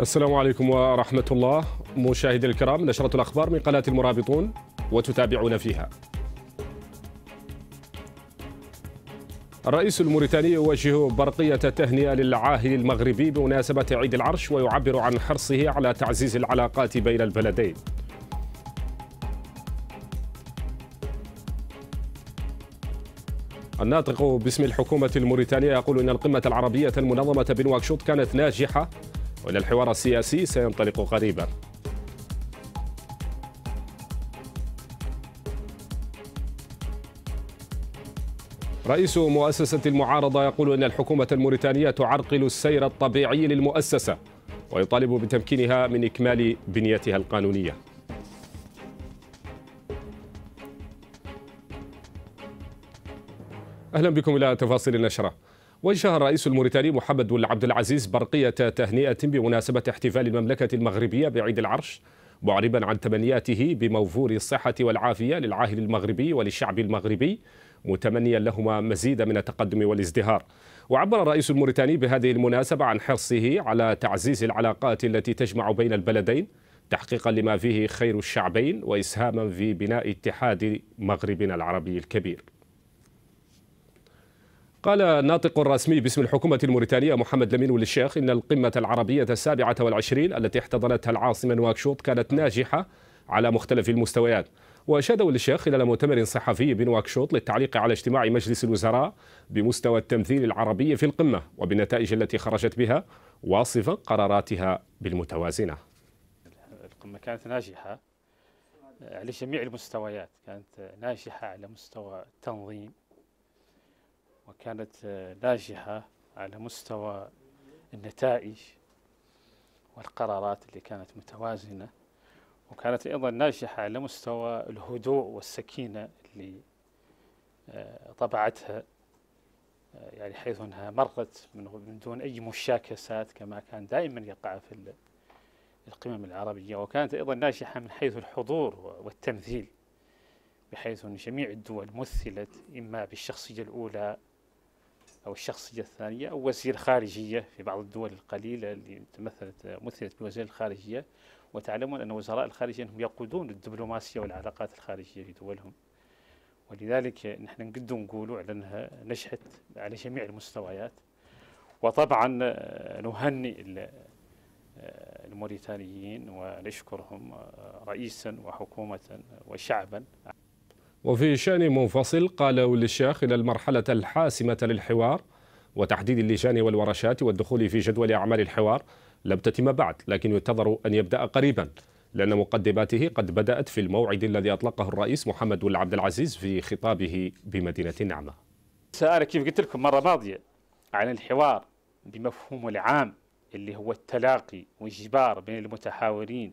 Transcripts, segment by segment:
السلام عليكم ورحمة الله مشاهدي الكرام نشرة الأخبار من قناة المرابطون وتتابعون فيها الرئيس الموريتاني يوجه برقية تهنئة للعاهل المغربي بمناسبة عيد العرش ويعبر عن حرصه على تعزيز العلاقات بين البلدين الناطق باسم الحكومة الموريتانية يقول أن القمة العربية المنظمة بنواكشوط كانت ناجحة وإلى الحوار السياسي سينطلق قريبا رئيس مؤسسة المعارضة يقول أن الحكومة الموريتانية تعرقل السير الطبيعي للمؤسسة ويطالب بتمكينها من إكمال بنيتها القانونية أهلا بكم إلى تفاصيل النشرة وجه الرئيس الموريتاني محمد بن عبد العزيز برقية تهنئة بمناسبة احتفال المملكة المغربية بعيد العرش معربا عن تمنياته بموفور الصحة والعافية للعاهل المغربي وللشعب المغربي متمنيا لهما مزيدا من التقدم والازدهار وعبر الرئيس الموريتاني بهذه المناسبة عن حرصه على تعزيز العلاقات التي تجمع بين البلدين تحقيقا لما فيه خير الشعبين وإسهاما في بناء اتحاد مغربنا العربي الكبير قال الناطق الرسمي باسم الحكومة الموريتانية محمد لمين والشيخ إن القمة العربية السابعة والعشرين التي احتضنتها العاصمة نواكشوط كانت ناجحة على مختلف المستويات وأشاد ولي الشيخ خلال مؤتمر صحفي بنواكشوط للتعليق على اجتماع مجلس الوزراء بمستوى التمثيل العربي في القمة وبالنتائج التي خرجت بها واصفا قراراتها بالمتوازنة القمة كانت ناجحة على جميع المستويات كانت ناجحة على مستوى التنظيم وكانت ناجحة آه، على مستوى النتائج والقرارات اللي كانت متوازنة وكانت أيضا ناجحة على مستوى الهدوء والسكينة اللي آه، طبعتها آه، يعني حيث أنها مرت من دون أي مشاكسات كما كان دائما يقع في القمم العربية وكانت أيضا ناجحة من حيث الحضور والتمثيل بحيث أن جميع الدول مثلت إما بالشخصية الأولى أو الشخصية الثانية أو وزير خارجية في بعض الدول القليلة اللي تمثلت مثلت بوزير الخارجية وتعلمون أن وزراء الخارجية هم يقودون الدبلوماسية والعلاقات الخارجية في دولهم ولذلك نحن نقدر نقولوا على أنها نجحت على جميع المستويات وطبعا آه، نهنئ آه، الموريتانيين ونشكرهم آه، رئيسا وحكومة وشعبا وفي شأن منفصل قال ولي الشيخ إن المرحلة الحاسمة للحوار وتحديد اللجان والورشات والدخول في جدول أعمال الحوار لم تتم بعد لكن ينتظر أن يبدأ قريبا لأن مقدماته قد بدأت في الموعد الذي أطلقه الرئيس محمد عبد العزيز في خطابه بمدينة النعمة سأل كيف قلت لكم مرة ماضية عن الحوار بمفهومه العام اللي هو التلاقي والجبار بين المتحاورين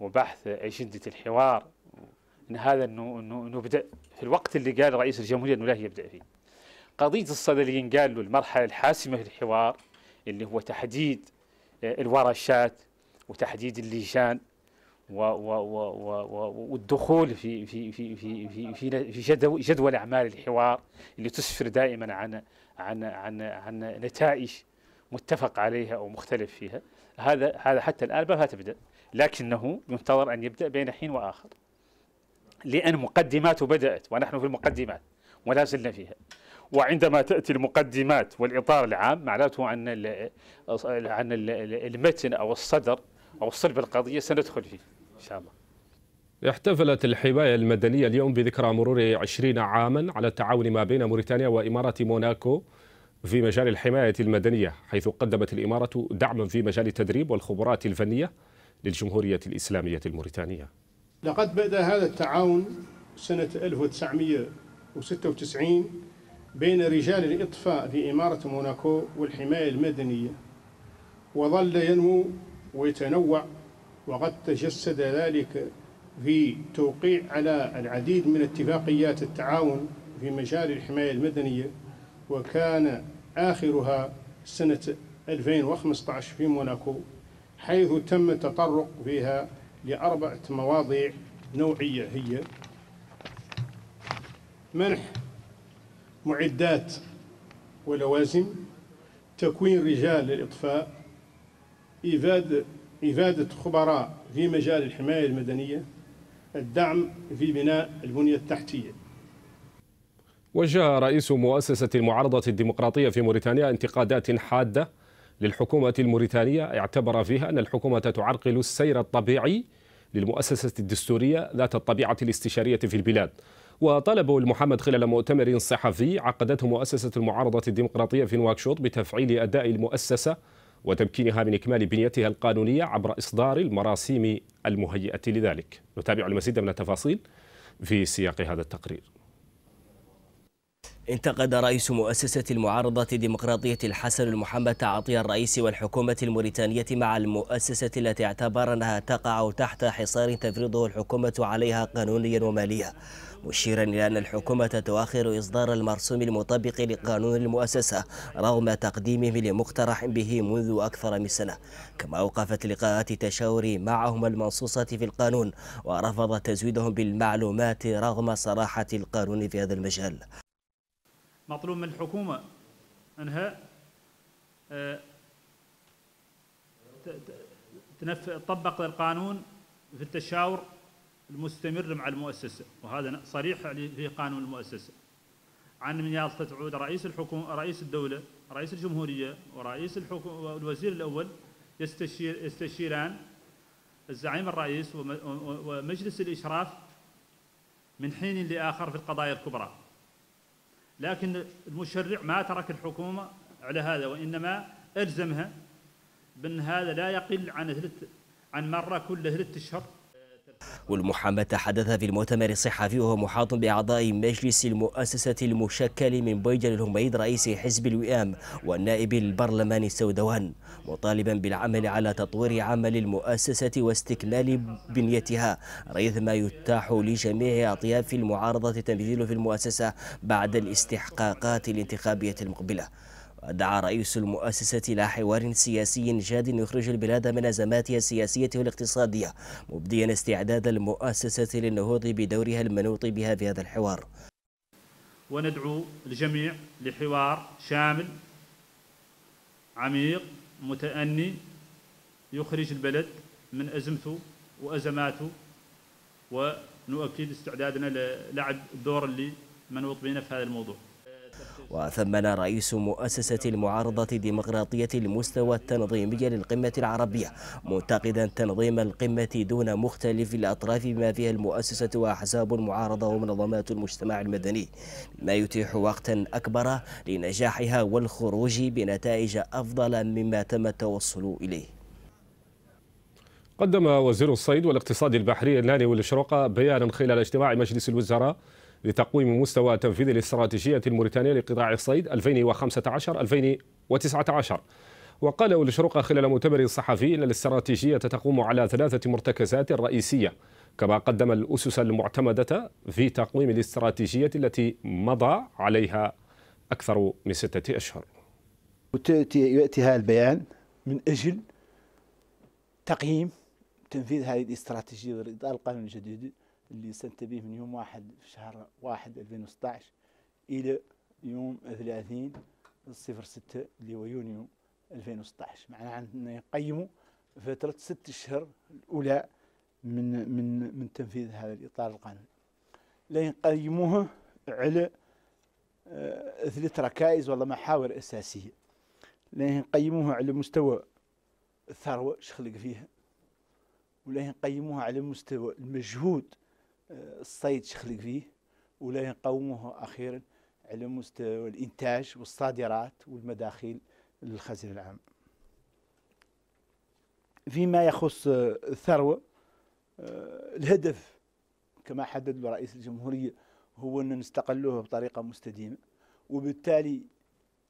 وبحث أجندة الحوار ان هذا انه انه نبدا في الوقت اللي قال رئيس الجمهوريه انه لا يبدا فيه. قضيه الصدريين قال له المرحله الحاسمه في الحوار اللي هو تحديد آه، الورشات وتحديد اللجان و و و و والدخول في في في في في في, في جدول, جدول اعمال الحوار اللي تسفر دائما عن عن عن عن نتائج متفق عليها او مختلف فيها هذا هذا حتى الان ما تبدا لكنه ينتظر ان يبدا بين حين واخر لأن مقدماته بدأت ونحن في المقدمات ولا زلنا فيها وعندما تأتي المقدمات والإطار العام معناته أن عن المتن أو الصدر أو صلب القضية سندخل فيه إن شاء الله احتفلت الحماية المدنية اليوم بذكرى مرور 20 عاما على التعاون ما بين موريتانيا وإمارة موناكو في مجال الحماية المدنية حيث قدمت الإمارة دعما في مجال التدريب والخبرات الفنية للجمهورية الإسلامية الموريتانية لقد بدأ هذا التعاون سنة 1996 بين رجال الإطفاء في إمارة موناكو والحماية المدنية وظل ينمو ويتنوع وقد تجسد ذلك في توقيع على العديد من اتفاقيات التعاون في مجال الحماية المدنية وكان آخرها سنة 2015 في موناكو حيث تم التطرق فيها لأربعة مواضيع نوعية هي منح معدات ولوازم تكوين رجال للإطفاء إفادة, إفادة خبراء في مجال الحماية المدنية الدعم في بناء البنية التحتية وجه رئيس مؤسسة المعارضة الديمقراطية في موريتانيا انتقادات حادة للحكومة الموريتانية اعتبر فيها أن الحكومة تعرقل السير الطبيعي للمؤسسة الدستورية ذات الطبيعة الاستشارية في البلاد وطلب المحمد خلال مؤتمر صحفي عقدته مؤسسة المعارضة الديمقراطية في نواكشوط بتفعيل أداء المؤسسة وتمكينها من إكمال بنيتها القانونية عبر إصدار المراسيم المهيئة لذلك نتابع المزيد من التفاصيل في سياق هذا التقرير انتقد رئيس مؤسسة المعارضة الديمقراطية الحسن المحمد تعاطي الرئيس والحكومة الموريتانية مع المؤسسة التي اعتبر أنها تقع تحت حصار تفرضه الحكومة عليها قانونيا وماليا مشيرا إلى أن الحكومة تؤخر إصدار المرسوم المطبق لقانون المؤسسة رغم تقديمه لمقترح به منذ أكثر من سنة كما أوقفت لقاءات تشاور معهم المنصوصة في القانون ورفضت تزويدهم بالمعلومات رغم صراحة القانون في هذا المجال مطلوب من الحكومة أنها آه، تطبق القانون في التشاور المستمر مع المؤسسة وهذا صريح في قانون المؤسسة عن من تعود رئيس الحكومة رئيس الدولة رئيس الجمهورية ورئيس الحكومة والوزير الأول يستشير يستشيران الزعيم الرئيس ومجلس الإشراف من حين لآخر في القضايا الكبرى لكن المشرع ما ترك الحكومة على هذا وإنما ألزمها بأن هذا لا يقل عن عن مرة كل ثلاثة أشهر والمحامة تحدث في المؤتمر الصحفي وهو محاط بأعضاء مجلس المؤسسة المشكل من بيجل الهميد رئيس حزب الوئام والنائب البرلماني السودوان مطالبا بالعمل على تطوير عمل المؤسسة واستكمال بنيتها ريثما يتاح لجميع أطياف المعارضة تمثيل في المؤسسة بعد الاستحقاقات الانتخابية المقبلة ودعا رئيس المؤسسة إلى حوار سياسي جاد يخرج البلاد من أزماتها السياسية والاقتصادية مبديا استعداد المؤسسة للنهوض بدورها المنوط بها في هذا الحوار وندعو الجميع لحوار شامل عميق متأني يخرج البلد من أزمته وأزماته ونؤكد استعدادنا للعب الدور اللي منوط بنا في هذا الموضوع وثمن رئيس مؤسسة المعارضة الديمقراطية المستوى التنظيمي للقمة العربية منتقدا تنظيم القمة دون مختلف الأطراف بما فيها المؤسسة وأحزاب المعارضة ومنظمات المجتمع المدني ما يتيح وقتا أكبر لنجاحها والخروج بنتائج أفضل مما تم التوصل إليه قدم وزير الصيد والاقتصاد البحري الناني والشروقة بيانا خلال اجتماع مجلس الوزراء لتقويم مستوى تنفيذ الاستراتيجية الموريتانية لقطاع الصيد 2015-2019 وقال والشرقة خلال مؤتمر صحفي أن الاستراتيجية تقوم على ثلاثة مرتكزات رئيسية كما قدم الأسس المعتمدة في تقويم الاستراتيجية التي مضى عليها أكثر من ستة أشهر يأتي هذا البيان من أجل تقييم تنفيذ هذه الاستراتيجية والإطار القانون الجديد اللي سنت به من يوم واحد في شهر واحد 2016 إلى يوم 30 صفر ستة اللي هو يونيو 2016 معناها عندنا يقيموا فترة ست أشهر الأولى من من من تنفيذ هذا الإطار القانوني لا يقيموه على آه، ثلاث ركائز ولا محاور أساسية لا يقيموها على مستوى الثروة شخلق فيها ولا يقيموها على مستوى المجهود الصيد شخلق فيه ولا يقومه أخيرا على مستوى الإنتاج والصادرات والمداخيل للخزينة العام فيما يخص الثروة الهدف كما حدد رئيس الجمهورية هو أن نستقلوه بطريقة مستديمة وبالتالي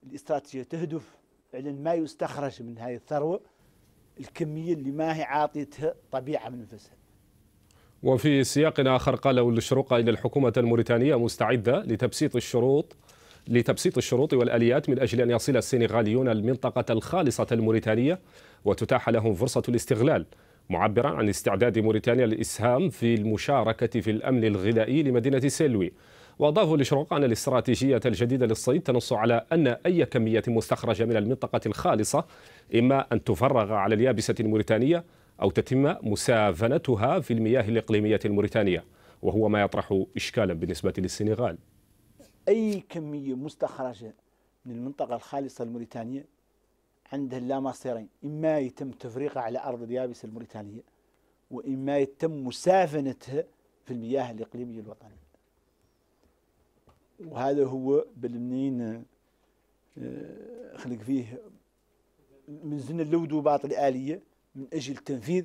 الاستراتيجية تهدف فعلا ما يستخرج من هذه الثروة الكمية اللي ما هي عاطيتها طبيعة من نفسها وفي سياق آخر قال الشروق إن الحكومة الموريتانية مستعدة لتبسيط الشروط لتبسيط الشروط والآليات من أجل أن يصل السنغاليون المنطقة الخالصة الموريتانية وتتاح لهم فرصة الاستغلال معبرا عن استعداد موريتانيا للإسهام في المشاركة في الأمن الغذائي لمدينة سيلوي وأضافوا الشروق أن الاستراتيجية الجديدة للصيد تنص على أن أي كمية مستخرجة من المنطقة الخالصة إما أن تفرغ على اليابسة الموريتانية أو تتم مسافنتها في المياه الإقليمية الموريتانية وهو ما يطرح إشكالا بالنسبة للسنغال أي كمية مستخرجة من المنطقة الخالصة الموريتانية عندها لا مصيرين إما يتم تفريقها على أرض اليابسة الموريتانية وإما يتم مسافنتها في المياه الإقليمية الوطنية وهذا هو بالمنين آه، خلق فيه من زن اللود وباطل الآلية من أجل تنفيذ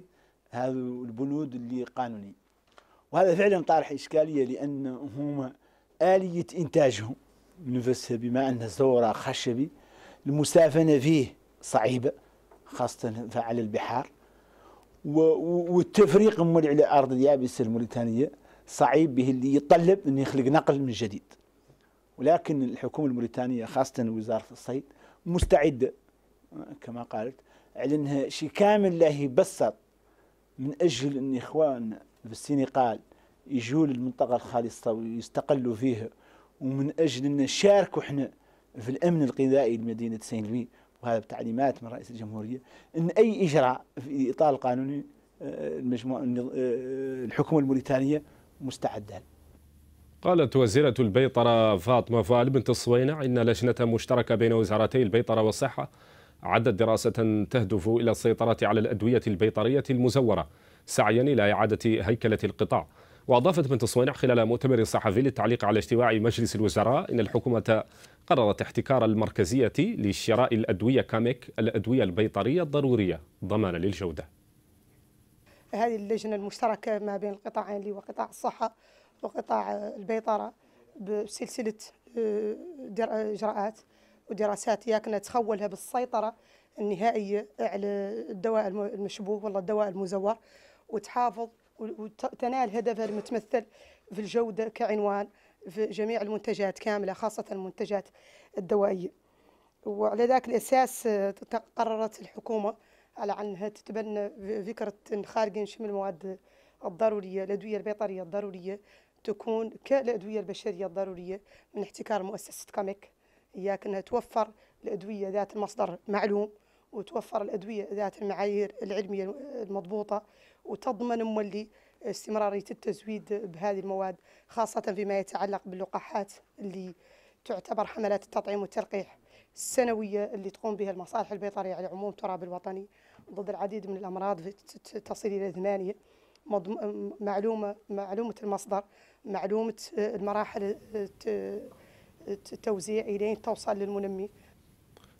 هذا البنود اللي قانوني وهذا فعلا طارح إشكالية لأن هما آلية إنتاجهم نفسها بما أن الزورة خشبي المسافنة فيه صعيبة خاصة على البحار والتفريق مول على أرض اليابسة الموريتانية صعيب به اللي يتطلب أن يخلق نقل من جديد ولكن الحكومة الموريتانية خاصة وزارة الصيد مستعدة كما قالت على شي كامل له يبسط من أجل أن إخواننا في السنغال يجوا للمنطقة الخالصة ويستقلوا فيها ومن أجل أن نشاركوا إحنا في الأمن الغذائي لمدينة سين لوي وهذا بتعليمات من رئيس الجمهورية أن أي إجراء في إطار القانوني آه، المجموعة آه، الحكومة الموريتانية مستعدة قالت وزيرة البيطرة فاطمة فال بنت الصوينع إن لجنة مشتركة بين وزارتي البيطرة والصحة عدت دراسة تهدف إلى السيطرة على الأدوية البيطرية المزورة سعيا إلى إعادة هيكلة القطاع وأضافت بنت صوينع خلال مؤتمر صحفي للتعليق على اجتماع مجلس الوزراء إن الحكومة قررت احتكار المركزية لشراء الأدوية كاميك الأدوية البيطرية الضرورية ضمانا للجودة هذه اللجنة المشتركة ما بين القطاعين اللي هو قطاع الصحة وقطاع البيطرة بسلسلة آه، إجراءات ودراسات ياكنا تخولها بالسيطرة النهائية على الدواء المشبوه والله الدواء المزور وتحافظ وتنال هدفها المتمثل في الجودة كعنوان في جميع المنتجات كاملة خاصة المنتجات الدوائية وعلى ذاك الأساس آه، قررت الحكومة على أنها تتبنى فكرة خارج شمل المواد الضرورية الأدوية البيطرية الضرورية تكون كالأدوية البشرية الضرورية من احتكار مؤسسة كاميك إياك أنها توفر الأدوية ذات المصدر معلوم وتوفر الأدوية ذات المعايير العلمية المضبوطة وتضمن مولي استمرارية التزويد بهذه المواد خاصة فيما يتعلق باللقاحات اللي تعتبر حملات التطعيم والتلقيح السنوية اللي تقوم بها المصالح البيطرية على عموم التراب الوطني ضد العديد من الأمراض تصل إلى ثمانية معلومة معلومة المصدر معلومة المراحل توزيع الين توصل للمنمي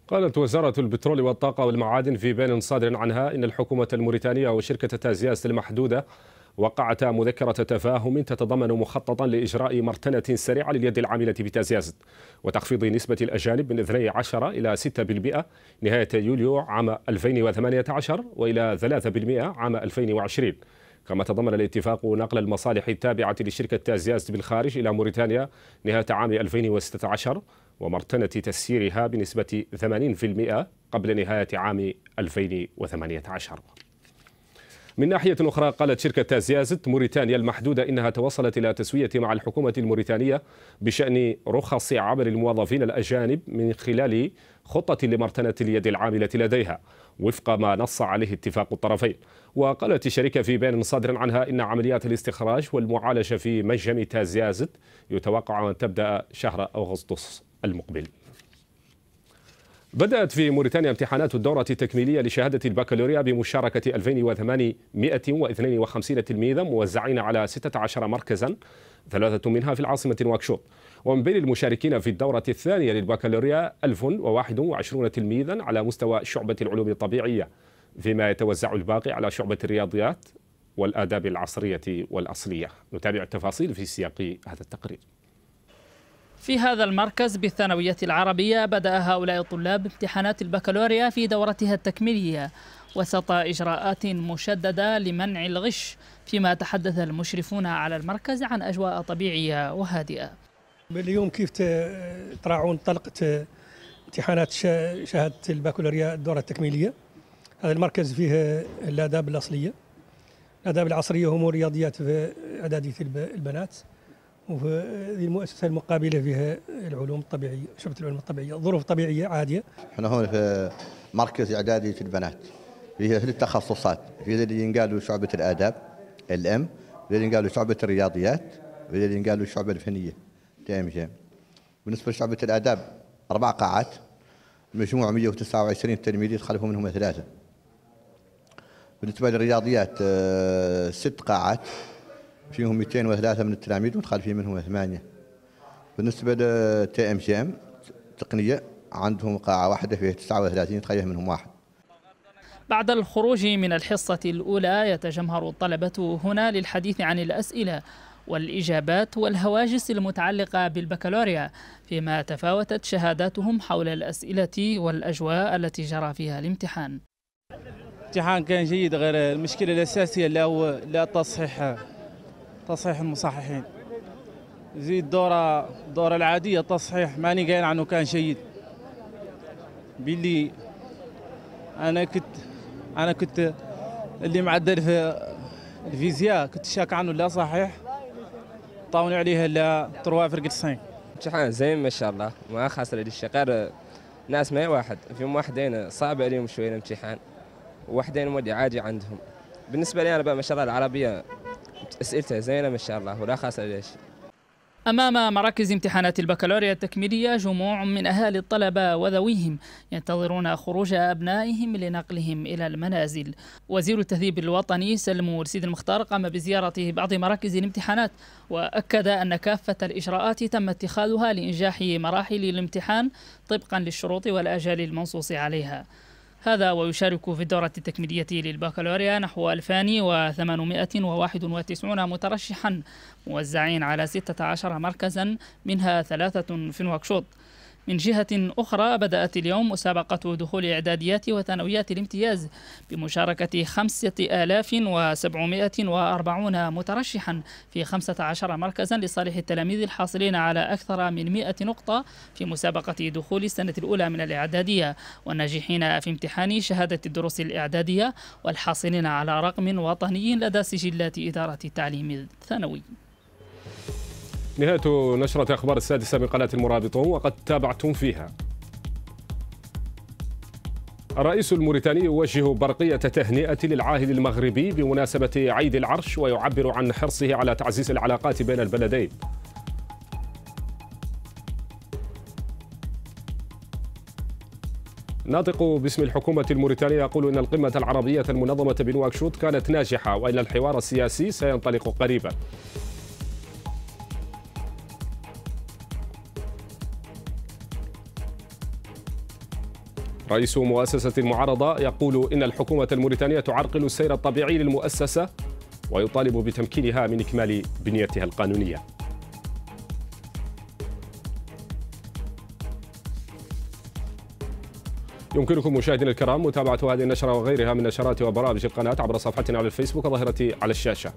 قالت وزارة البترول والطاقة والمعادن في بيان صادر عنها إن الحكومة الموريتانية وشركة تازياس المحدودة وقعتا مذكرة تفاهم تتضمن مخططا لإجراء مرتنة سريعة لليد العاملة بتازياز وتخفيض نسبة الأجانب من 12 إلى 6% نهاية يوليو عام 2018 وإلى 3% عام 2020 كما تضمن الاتفاق نقل المصالح التابعة لشركة تازياز بالخارج إلى موريتانيا نهاية عام 2016 ومرتنة تسييرها بنسبة 80% قبل نهاية عام 2018 من ناحية أخرى قالت شركة تازيازت موريتانيا المحدودة إنها توصلت إلى تسوية مع الحكومة الموريتانية بشأن رخص عمل الموظفين الأجانب من خلال خطة لمرتنة اليد العاملة لديها وفق ما نص عليه اتفاق الطرفين وقالت الشركة في بيان صادر عنها إن عمليات الاستخراج والمعالجة في منجم تازيازت يتوقع أن تبدأ شهر أغسطس المقبل بدأت في موريتانيا امتحانات الدورة التكميلية لشهادة البكالوريا بمشاركة 2852 تلميذا موزعين على 16 مركزا ثلاثة منها في العاصمة نواكشوط ومن بين المشاركين في الدورة الثانية للبكالوريا 1021 تلميذا على مستوى شعبة العلوم الطبيعية فيما يتوزع الباقي على شعبة الرياضيات والآداب العصرية والأصلية نتابع التفاصيل في سياق هذا التقرير في هذا المركز بالثانوية العربية بدأ هؤلاء الطلاب امتحانات البكالوريا في دورتها التكميلية وسط إجراءات مشددة لمنع الغش فيما تحدث المشرفون على المركز عن أجواء طبيعية وهادئة اليوم كيف تراعون طلقة امتحانات شهاده البكالوريا الدوره التكميليه هذا المركز فيه الاداب الاصليه الاداب العصريه هم رياضيات في اعداديه البنات وفي المؤسسه المقابله فيها العلوم الطبيعيه شفت العلوم الطبيعيه ظروف طبيعيه عاديه احنا هون في مركز في البنات فيها ثلاث تخصصات في اللي ينقالوا شعبه الاداب الام اللي ينقالوا شعبه الرياضيات اللي ينقالوا الشعبه الفنيه جاي بالنسبه لشعبه الاداب اربع قاعات مجموع 129 تلميذ يتخلف منهم ثلاثه بالنسبه للرياضيات آه، ست قاعات فيهم 203 من التلاميذ متخلفين منهم ثمانيه بالنسبه لتي ام جي ام تقنيه عندهم قاعه واحده فيها 39 يتخلف منهم واحد بعد الخروج من الحصة الأولى يتجمهر الطلبة هنا للحديث عن الأسئلة والإجابات والهواجس المتعلقة بالبكالوريا فيما تفاوتت شهاداتهم حول الأسئلة والأجواء التي جرى فيها الامتحان الامتحان كان جيد غير المشكلة الأساسية اللي هو لا تصحيح تصحيح المصححين زيد دورة الدورة العادية تصحيح ماني قايل عنه كان جيد باللي أنا كنت أنا كنت اللي معدل في الفيزياء كنت شاك عنه لا صحيح طاولوا عليها لا تروا فرقة الصين امتحان زين ما شاء الله ما خسر الشيء غير ناس ما واحد فيهم واحدين صعب عليهم شويه الامتحان وواحدين مودي عادي عندهم بالنسبه لي انا بقى ما شاء الله العربيه اسئلتها زينه ما شاء الله ولا خاسر ليش أمام مراكز امتحانات البكالوريا التكميلية جموع من أهالي الطلبة وذويهم ينتظرون خروج أبنائهم لنقلهم إلى المنازل وزير التهذيب الوطني سلمور سيد المختار قام بزيارة بعض مراكز الامتحانات وأكد أن كافة الإجراءات تم اتخاذها لإنجاح مراحل الامتحان طبقا للشروط والأجال المنصوص عليها هذا ويشارك في الدورة التكميلية للبكالوريا نحو 2891 مترشحا موزعين على 16 مركزا منها ثلاثة في نواكشوط من جهة أخرى بدأت اليوم مسابقة دخول إعداديات وثانويات الامتياز بمشاركة 5740 مترشحا في 15 مركزا لصالح التلاميذ الحاصلين على أكثر من 100 نقطة في مسابقة دخول السنة الأولى من الإعدادية والناجحين في امتحان شهادة الدروس الإعدادية والحاصلين على رقم وطني لدى سجلات إدارة التعليم الثانوي نهاية نشرة أخبار السادسة من قناة المرابطون وقد تابعتم فيها الرئيس الموريتاني يوجه برقية تهنئة للعاهل المغربي بمناسبة عيد العرش ويعبر عن حرصه على تعزيز العلاقات بين البلدين ناطق باسم الحكومة الموريتانية يقول إن القمة العربية المنظمة بنواكشوط كانت ناجحة وإن الحوار السياسي سينطلق قريبا رئيس مؤسسة المعارضة يقول إن الحكومة الموريتانية تعرقل السير الطبيعي للمؤسسة ويطالب بتمكينها من إكمال بنيتها القانونية يمكنكم مشاهدينا الكرام متابعة هذه النشرة وغيرها من نشرات وبرامج القناة عبر صفحتنا على الفيسبوك ظاهرة على الشاشة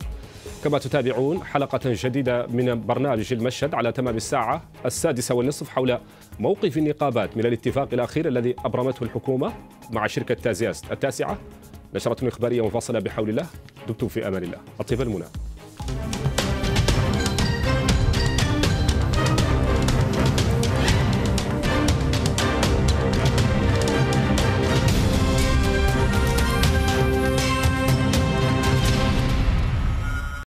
كما تتابعون حلقة جديدة من برنامج المشهد على تمام الساعة السادسة والنصف حول موقف النقابات من الاتفاق الأخير الذي أبرمته الحكومة مع شركة تازياست التاسعة نشرة إخبارية مفصلة بحول الله دمتم في أمان الله الطيب المنام